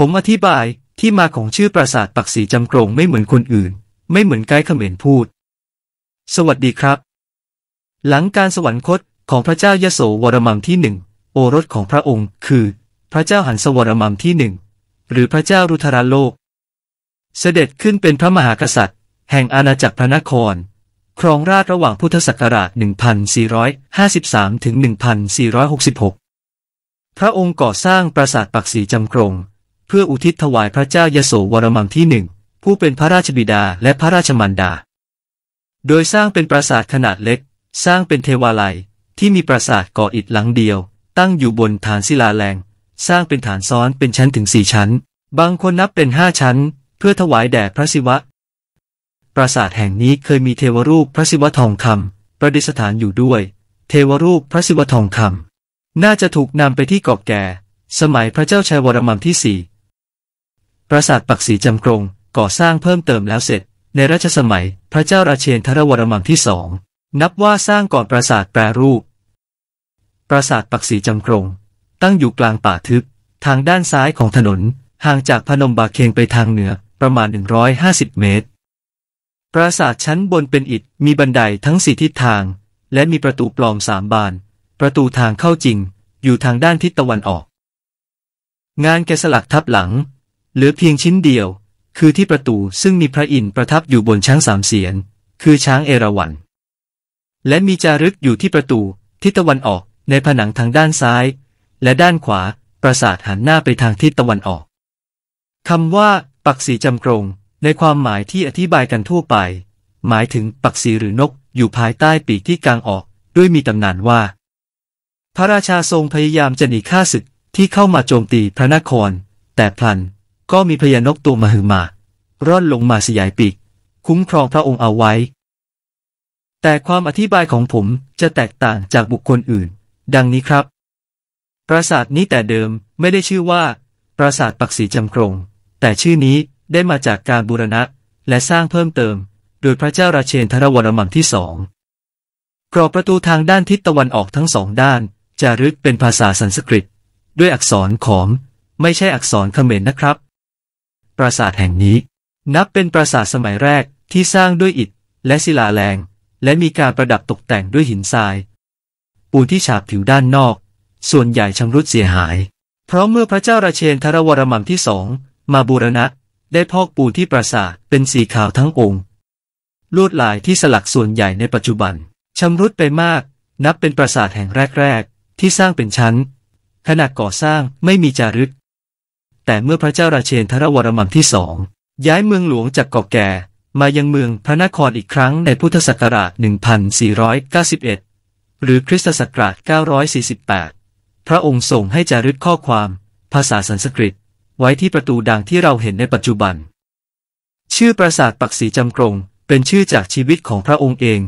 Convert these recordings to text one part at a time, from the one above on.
ผมอธิบายที่มาของชื่อปราสาทปักสีจำกรง ไม่เหมือนคนอื่น ไม่เหมือนไกด์เขมรพูด สวัสดีครับ หลังการสวรรคตของพระเจ้ายโสวรมัมที่หนึ่งโอรสของพระองค์คือพระเจ้าหันสวรมัมที่หนึ่งหรือพระเจ้ารุทราโลก เสด็จขึ้นเป็นพระมหากษัตริย์ แห่งอาณาจักรพระนคร ครองราชระหว่างพุทธศักราช 1453ถึง1466 พระองค์ก่อสร้างปราสาทปักสีจำกรงเพื่ออุทิศถวายพระเจ้ายโสวรมังที่หนึ่งผู้เป็นพระราชบิดาและพระราชมารดา โดยสร้างเป็นปราสาทขนาดเล็ก สร้างเป็นเทวาลัย ที่มีปราสาทก่ออิฐหลังเดียว ตั้งอยู่บนฐานศิลาแรงสร้างเป็นฐานซ้อนเป็นชั้นถึงสี่ชั้น บางคนนับเป็นห้าชั้น เพื่อถวายแด่พระศิวะ ปราสาทแห่งนี้เคยมีเทวรูปพระศิวะทองคำประดิษฐานอยู่ด้วย เทวรูปพระศิวะทองคำน่าจะถูกนำไปที่เกาะแก่ สมัยพระเจ้าชัยวรมันที่สี่ปราสาทปักษีจำกรงก่อสร้างเพิ่มเติมแล้วเสร็จ ในรัชสมัยพระเจ้าราเชนทรวรมังที่สองนับว่าสร้างก่อนปราสาทแปรรูป ปราสาทปักษีจำกรงตั้งอยู่กลางป่าทึบ ทางด้านซ้ายของถนนห่างจากพนมบาเคงไปทางเหนือประมาณ 150 เมตร ปราสาทชั้นบนเป็นอิฐมี บันไดทั้งสี่ทิศทาง และมีประตูปลอมสามบาน ประตูทางเข้าจริง อยู่ทางด้านทิศตะวันออก งานแกะสลักทับหลังเหลือเพียงชิ้นเดียว คือที่ประตูซึ่งมีพระอินทร์ประทับอยู่บนช้างสามเสียนคือช้างเอราวัณและมีจารึกอยู่ที่ประตูทิศตะวันออกในผนังทางด้านซ้าย และด้านขวาปราสาทหันหน้าไปทางทิศตะวันออกคำว่า ปักษีจำกรง ในความหมายที่อธิบายกันทั่วไป หมายถึงปักษีหรือนกอยู่ภายใต้ปีกที่กางออกด้วยมีตำนานว่า พระราชาทรงพยายามจะหนีข้าศึก ที่เข้ามาโจมตีพระนครแต่พลันก็มีพญานกตัวมหึมาร่อนลงมาสยายปีกคุ้มครองพระองค์เอาไว้ แต่ความอธิบายของผมจะแตกต่างจากบุคคลอื่น ดังนี้ครับ ปราสาทนี้แต่เดิมไม่ได้ชื่อว่า ปราสาทปักษีจำกรง แต่ชื่อนี้ได้มาจากการบูรณะ และสร้างเพิ่มเติม โดยพระเจ้าราเชนทรวรมันที่สองกรอบประตูทางด้านทิศตะวันออกทั้งสองด้านจะรึกเป็นภาษาสันสกฤต ด้วยอักษรขอมไม่ใช่อักษรเขมรนนะครับปราสาทแห่งนี้ นับเป็นปราสาทสมัยแรกที่สร้างด้วยอิฐ และศิลาแรง และมีการประดับตกแต่งด้วยหินทรายปูนที่ฉาบผิวด้านนอก ส่วนใหญ่ชำรุดเสียหาย เพราะเมื่อพระเจ้าราเชนทรวรมันที่สองมาบูรณะ ได้พอกปูนที่ปราสาทเป็นสีขาวทั้งองค์ลวดลายที่สลักส่วนใหญ่ในปัจจุบันชำรุดไปมาก นับเป็นปราสาทแห่งแรกๆที่สร้างเป็นชั้นขนาดก่อสร้างไม่มีจารึกแต่เมื่อพระเจ้าราเชนทรวรมันที่สองย้ายเมืองหลวงจากเกาะแก่ มายังเมืองพระนครอีกครั้งในพุทธศักราช1491 หรือคริสตศักราช948 พระองค์ส่งให้จารึกข้อความ ภาษาสันสกฤต ไว้ที่ประตูดังที่เราเห็นในปัจจุบัน ชื่อปราสาทปักษีจำกรง เป็นชื่อจากชีวิตของพระองค์เอง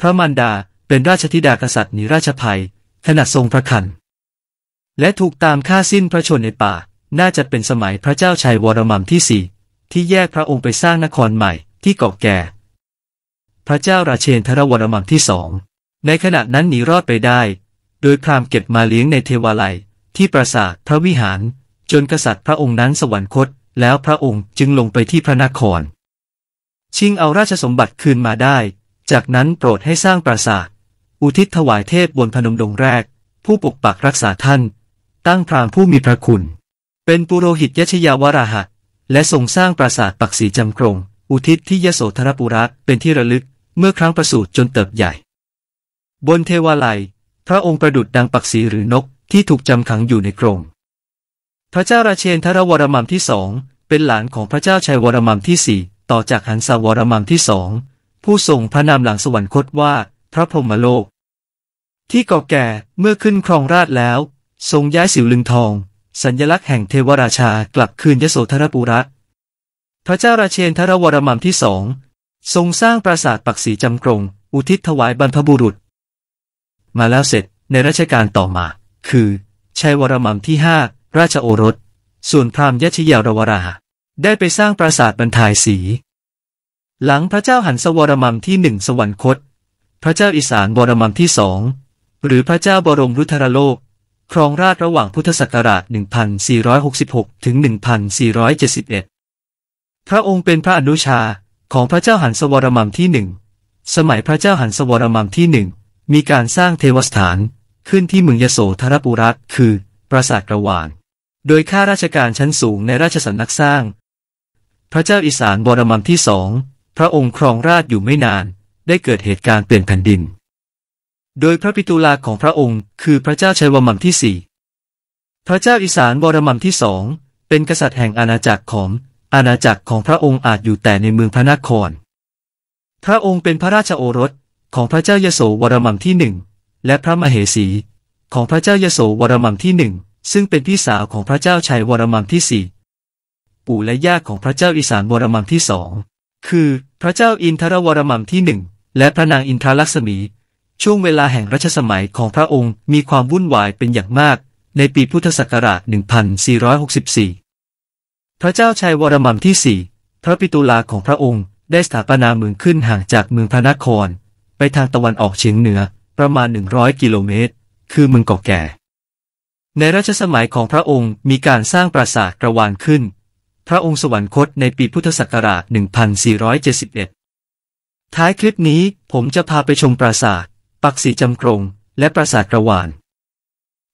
พระมันดาเป็นราชธิดากษัตริย์นิราชภัยขณะทรงพระคันและถูกตามฆ่าสิ้นพระชนในป่าน่าจะเป็นสมัยพระเจ้าชัยวรมันที่สี่ที่แยกพระองค์ไปสร้างนครใหม่ ที่เกาะแก่ พระเจ้าราเชนทรวรมันที่สอง ในขณะนั้นหนีรอดไปได้ โดยพรามเก็บมาเลี้ยงในเทวาลัย ที่ปราสาทพระวิหาร จนกษัตริย์พระองค์นั้นสวรรคต แล้วพระองค์จึงลงไปที่พระนคร ชิงเอาราชสมบัติคืนมาได้ จากนั้นโปรดให้สร้างปราสาท อุทิศถวายเทพบนพนมดงแรก ผู้ปกปักรักษาท่าน ตั้งพรามผู้มีพระคุณเป็นปุโรหิตยชยาวราหะและทรงสร้างปราสาทปักษีจำกรงอุทิศที่ยโสธรปุระเป็นที่ระลึกเมื่อครั้งประสูติจนเติบใหญ่ บนเทวาลัย พระองค์ประดุดดังปักษีหรือนกที่ถูกจำขังอยู่ในกรงพระเจ้าราเชนทรวรมัมที่สองเป็นหลานของพระเจ้าชัยวรมัมที่สี่ต่อจากหันสาวรมัมที่สองผู้ทรงพระนามหลังสวรรคตว่า พระพรหมโลกที่เก่าแก่เมื่อขึ้นครองราชแล้ว ทรงย้ายสิวลึงทองสัญญลักษณ์แห่งเทวราชากลับคืนยโสธรปุระ พระเจ้าราเชนทรวรมัมที่สองทรงสร้างปราสาทปักษีจำกรง อุทิศถวายบรรพบุรุษ มาแล้วเสร็จในรัชการต่อมา คือชัยวรมัมที่ห้า ราชโอรสส่วนพราหมณ์ยชยารวรา ได้ไปสร้างปราสาทบรรทายสี หลังพระเจ้าหันสวรมัมที่หนึ่งสวรรคต พระเจ้าอิสานวรมัมที่สองหรือพระเจ้าบรมรุทรโลกครองราชระหว่างพุทธศักราช1466ถึง1471พระองค์เป็นพระอนุชาของพระเจ้าหันสวรมัมที่หนึ่ง สมัยพระเจ้าหันสวรมัมที่หนึ่งมีการสร้างเทวสถานขึ้นที่เมืองยโสธรปุรัตคือปราสาทระหว่าง โดยข้าราชการชั้นสูงในราชสำนักสร้าง พระเจ้าอิสานบรมัมที่สอง พระองค์ครองราชอยู่ไม่นาน ได้เกิดเหตุการณ์เปลี่ยนแผ่นดินโดยพระปิตุลาของพระองค์ คือพระเจ้าชัยวมังที่สี่พระเจ้าอิสานวรมังที่สองเป็นกษัตริย์แห่งอาณาจักรของ อาณาจักรของพระองค์อาจอยู่แต่ในเมืองพระนคร พระองค์เป็นพระราชโอรส ของพระเจ้ายโสวรมังที่หนึ่งและพระมเหสี ของพระเจ้ายโสวรมังที่หนึ่งซึ่งเป็นพี่สาวของพระเจ้าชัยวรมังที่สี่ปู่และย่าของพระเจ้าอิสานวรมังที่สองคือพระเจ้าอินทรวรมังที่หนึ่งและพระนางอินทรลักษมีช่วงเวลาแห่งรัชสมัยของพระองค์มีความวุ่นวายเป็นอย่างมากในปีพุทธศักราช 1464 พระเจ้าชัยวรมันที่ 4 พระปิตุลาของพระองค์ได้สถาปนาเมืองขึ้นห่างจากเมืองพระนคร ไปทางตะวันออกเฉียงเหนือประมาณ 100 กิโลเมตร คือเมืองเกาะแก่ ในรัชสมัยของพระองค์มีการสร้างปราสาทกระวานขึ้น พระองค์สวรรคตในปีพุทธศักราช 1471 ท้ายคลิปนี้ผมจะพาไปชมปราสาทปักสีจำกรงและปราสาทกระวาน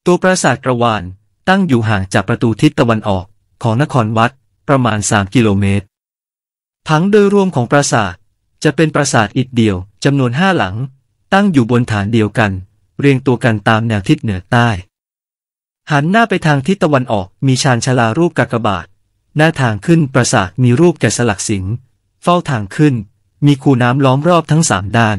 ตัวปราสาทกระวานตั้งอยู่ห่างจากประตูทิศตะวันออกของนครวัดประมาณ 3 กิโลเมตร ผังโดยรวมของปราสาท จะเป็นปราสาทอิฐเดียวจำนวนห้าหลัง ตั้งอยู่บนฐานเดียวกัน เรียงตัวกันตามแนวทิศเหนือใต้ หันหน้าไปทางทิศตะวันออกมีชานชาลารูปกากบาทหน้าทางขึ้นปราสาทมีรูปแกะสลักสิงห์เฝ้าทางขึ้น มีคูน้ำล้อมรอบทั้งสามด้าน